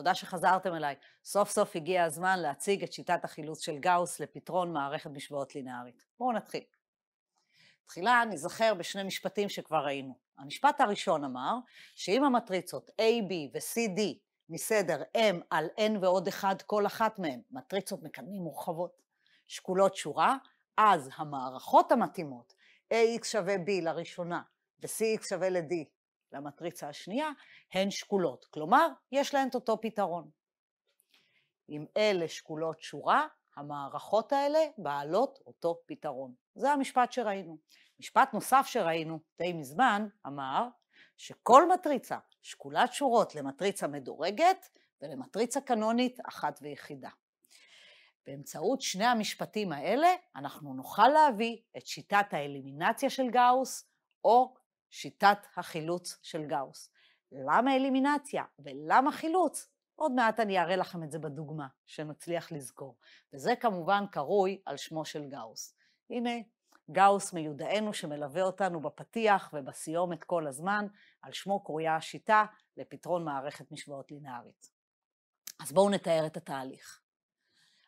תודה שחזרתם אליי. סוף סוף הגיע הזמן להציג את שיטת החילוץ של גאוס לפתרון מערכת משוואות לינארית. בואו נתחיל. תחילה נזכר בשני משפטים שכבר ראינו. המשפט הראשון אמר שאם המטריצות A, B ו-CD מסדר M על N ועוד אחד, כל אחת מהן, מטריצות מקדמים מורחבות, שקולות שורה, אז המערכות המתאימות, AX שווה B לראשונה ו-CX שווה ל-D למטריצה השנייה, הן שקולות. כלומר, יש להן את אותו פתרון. אם אלה שקולות שורה, המערכות האלה בעלות אותו פתרון. זה המשפט שראינו. משפט נוסף שראינו די מזמן אמר שכל מטריצה שקולת שורות למטריצה מדורגת ולמטריצה קנונית אחת ויחידה. באמצעות שני המשפטים האלה אנחנו נוכל להביא את שיטת האלימינציה של גאוס או שיטת החילוץ של גאוס. למה אלימינציה ולמה חילוץ? עוד מעט אני אראה לכם את זה בדוגמה, שנצליח לזכור. וזה כמובן קרוי על שמו של גאוס. הנה, גאוס מיודענו שמלווה אותנו בפתיח ובסיומת כל הזמן, על שמו קרויה השיטה לפתרון מערכת משוואות לינארית. אז בואו נתאר את התהליך.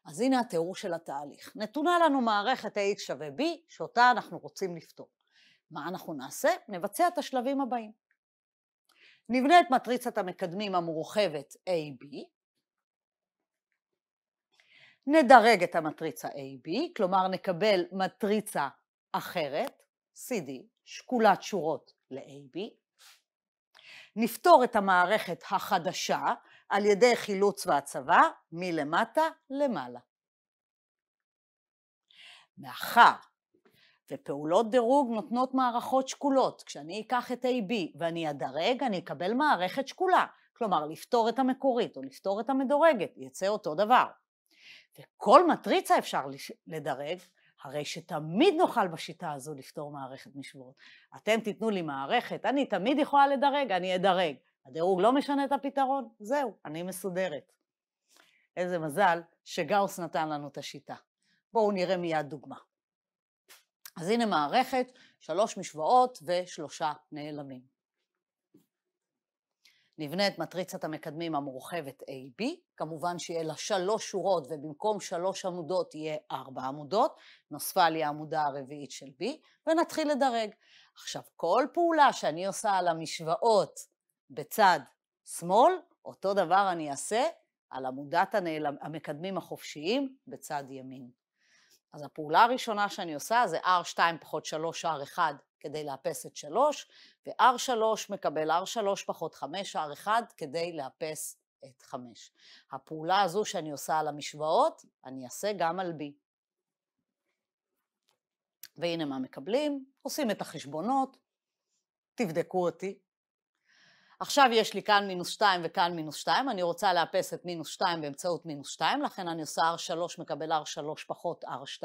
אז הנה התיאור של התהליך. נתונה לנו מערכת ax שווה b, שאותה אנחנו רוצים לפתור. מה אנחנו נעשה? נבצע את השלבים הבאים. נבנה את מטריצת המקדמים המורחבת AB, נדרג את המטריצה AB, כלומר נקבל מטריצה אחרת, CD, שקולת שורות ל-AB, נפתור את המערכת החדשה על ידי חילוץ והצבה מלמטה למעלה. מאחר ופעולות דירוג נותנות מערכות שקולות. כשאני אקח את A-B ואני אדרג, אני אקבל מערכת שקולה. כלומר, לפתור את המקורית או לפתור את המדורגת, יצא אותו דבר. וכל מטריצה אפשר לדרג, הרי שתמיד נוכל בשיטה הזו לפתור מערכת משוואות. אתם תיתנו לי מערכת, אני תמיד יכולה לדרג, אני אדרג. הדירוג לא משנה את הפתרון, זהו, אני מסודרת. איזה מזל שגאוס נתן לנו את השיטה. בואו נראה מיד דוגמה. אז הנה מערכת, שלוש משוואות ושלושה נעלמים. נבנה את מטריצת המקדמים המורחבת AB, כמובן שיהיה לה שלוש שורות ובמקום שלוש עמודות יהיה ארבע עמודות, נוספה לי העמודה הרביעית של B, ונתחיל לדרג. עכשיו, כל פעולה שאני עושה על המשוואות בצד שמאל, אותו דבר אני אעשה על עמודת המקדמים החופשיים בצד ימין. אז הפעולה הראשונה שאני עושה זה R2 פחות 3 R1 כדי לאפס את 3, ו-R3 מקבל R3 פחות 5 R1 כדי לאפס את 5. הפעולה הזו שאני עושה על המשוואות, אני אעשה גם על B. והנה מה מקבלים, עושים את החשבונות, תבדקו אותי, עכשיו יש לי כאן מינוס 2 וכאן מינוס 2, אני רוצה לאפס את מינוס 2 באמצעות מינוס 2, לכן אני עושה R3 מקבל R3 פחות R2.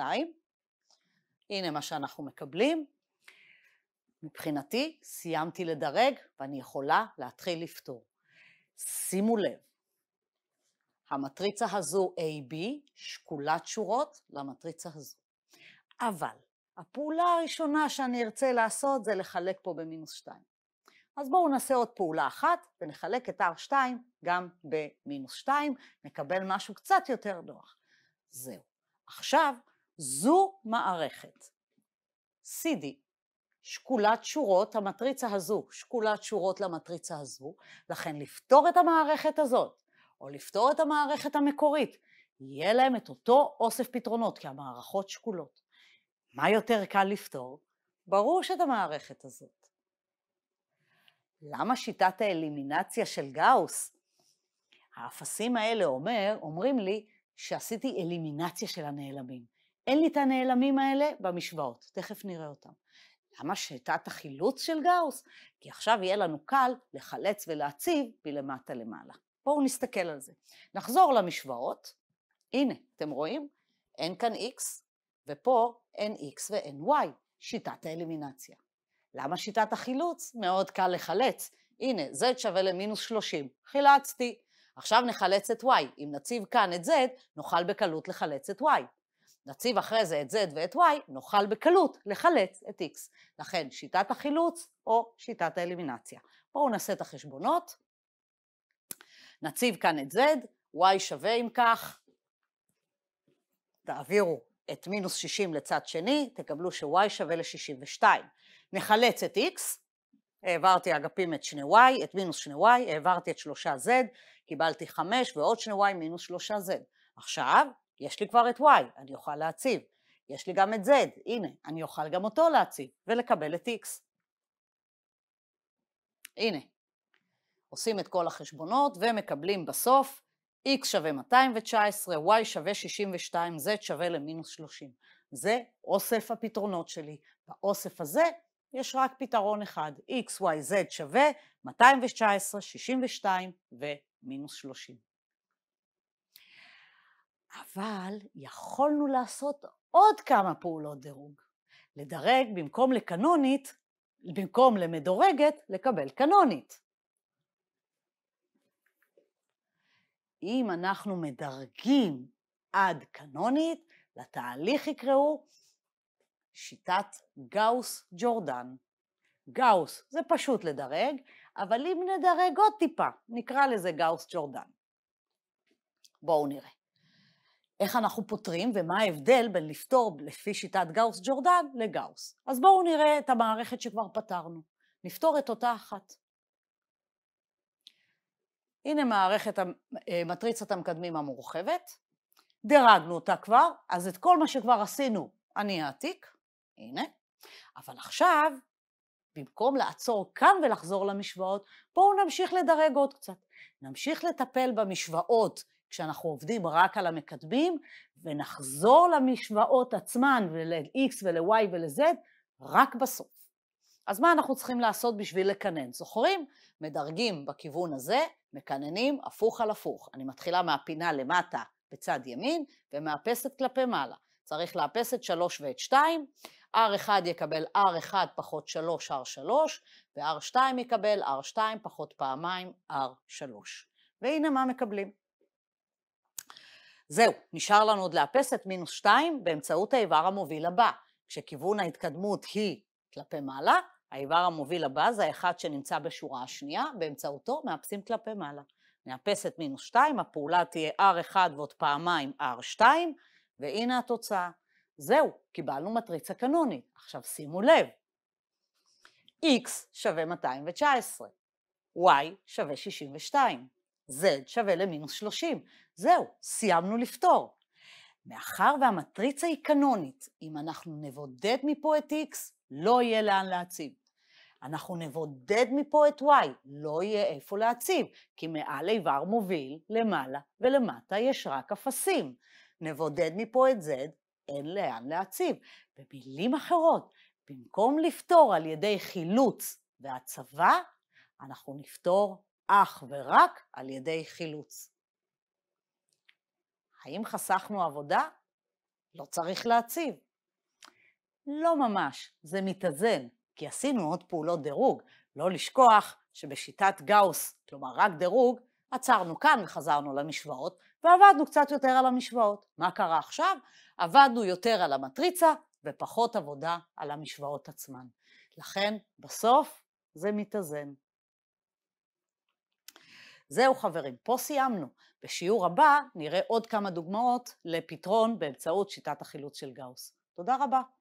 הנה מה שאנחנו מקבלים. מבחינתי, סיימתי לדרג ואני יכולה להתחיל לפתור. שימו לב, המטריצה הזו AB שקולת שורות למטריצה הזו. אבל הפעולה הראשונה שאני ארצה לעשות זה לחלק פה במינוס 2. אז בואו נעשה עוד פעולה אחת ונחלק את R2 גם במינוס 2, נקבל משהו קצת יותר נוח. זהו. עכשיו, זו מערכת. CD, שקולת שורות, המטריצה הזו, שקולת שורות למטריצה הזו, לכן לפתור את המערכת הזאת, או לפתור את המערכת המקורית, יהיה להם את אותו אוסף פתרונות, כי המערכות שקולות. מה יותר קל לפתור? ברור שאת המערכת הזאת. למה שיטת האלימינציה של גאוס? האפסים האלה אומר, אומרים לי שעשיתי אלימינציה של הנעלמים. אין לי את הנעלמים האלה במשוואות, תכף נראה אותם. למה שיטת החילוץ של גאוס? כי עכשיו יהיה לנו קל לחלץ ולהציב מלמטה למעלה. בואו נסתכל על זה. נחזור למשוואות. הנה, אתם רואים? אין כאן x, ופה אין x ואין y, שיטת האלימינציה. למה שיטת החילוץ? מאוד קל לחלץ. הנה, z שווה למינוס 30, חילצתי. עכשיו נחלץ את y. אם נציב כאן את z, נוכל בקלות לחלץ את y. נציב אחרי זה את z ואת y, נוכל בקלות לחלץ את x. לכן שיטת החילוץ או שיטת האלימינציה. בואו נעשה את החשבונות. נציב כאן את z, y שווה אם כך, תעבירו את מינוס 60 לצד שני, תקבלו ש-y שווה ל-62. נחלץ את x, העברתי אגפים את שני y, את מינוס שני y, העברתי את שלושה z, קיבלתי חמש ועוד שני y מינוס שלושה z. עכשיו, יש לי כבר את y, אני אוכל להציב. יש לי גם את z, הנה, אני אוכל גם אותו להציב ולקבל את x. הנה, עושים את כל החשבונות ומקבלים בסוף x שווה 219, y שווה 62, z שווה למינוס 30. זה אוסף הפתרונות שלי. באוסף הזה יש רק פתרון אחד, x, y, z שווה 219, 62 ומינוס 30. אבל יכולנו לעשות עוד כמה פעולות דירוג. לדרג במקום לקנונית, במקום למדורגת, לקבל קנונית. אם אנחנו מדרגים עד קנונית, לתהליך יקראו שיטת גאוס ג'ורדן. גאוס, זה פשוט לדרג, אבל אם נדרג עוד טיפה, נקרא לזה גאוס ג'ורדן. בואו נראה. איך אנחנו פותרים ומה ההבדל בין לפתור לפי שיטת גאוס ג'ורדן לגאוס. אז בואו נראה את המערכת שכבר פתרנו. נפתור את אותה אחת. הנה מערכת אה, מטריצת המקדמים המורחבת. דירגנו אותה כבר, אז את כל מה שכבר עשינו אני אעתיק. הנה. אבל עכשיו, במקום לעצור כאן ולחזור למשוואות, בואו נמשיך לדרג עוד קצת. נמשיך לטפל במשוואות כשאנחנו עובדים רק על המקדמים, ונחזור למשוואות עצמן, ול-x ול-y ול-z, רק בסוף. אז מה אנחנו צריכים לעשות בשביל לקנן? זוכרים? מדרגים בכיוון הזה, מקננים הפוך על הפוך. אני מתחילה מהפינה למטה בצד ימין, ומאפסת כלפי מעלה. צריך לאפס את 3 ואת 2, R1 יקבל R1 פחות 3 R3, ו-R2 יקבל R2 פחות פעמיים R3. והנה מה מקבלים. זהו, נשאר לנו עוד לאפס את מינוס 2 באמצעות האיבר המוביל הבא. כשכיוון ההתקדמות היא כלפי מעלה, האיבר המוביל הבא זה האחד שנמצא בשורה השנייה, באמצעותו מאפסים כלפי מעלה. נאפס את מינוס 2, הפעולה תהיה R1 ועוד פעמיים R2, והנה התוצאה. זהו, קיבלנו מטריצה קנונית. עכשיו שימו לב, x שווה 219, y שווה 62, z שווה למינוס 30. זהו, סיימנו לפתור. מאחר והמטריצה היא קנונית, אם אנחנו נבודד מפה את x, לא יהיה לאן להציב. אנחנו נבודד מפה את y, לא יהיה איפה להציב, כי מעל איבר מוביל למעלה ולמטה יש רק אפסים. נבודד מפה את z, אין לאן להציב. במילים אחרות, במקום לפתור על ידי חילוץ והצבה, אנחנו נפתור אך ורק על ידי חילוץ. האם חסכנו עבודה? לא צריך להציב. לא ממש, זה מתאזן, כי עשינו עוד פעולות דירוג. לא לשכוח שבשיטת גאוס, כלומר רק דירוג, עצרנו כאן וחזרנו למשוואות, ועבדנו קצת יותר על המשוואות. מה קרה עכשיו? עבדנו יותר על המטריצה ופחות עבודה על המשוואות עצמן. לכן, בסוף זה מתאזן. זהו חברים, פה סיימנו. בשיעור הבא נראה עוד כמה דוגמאות לפתרון באמצעות שיטת החילוץ של גאוס. תודה רבה.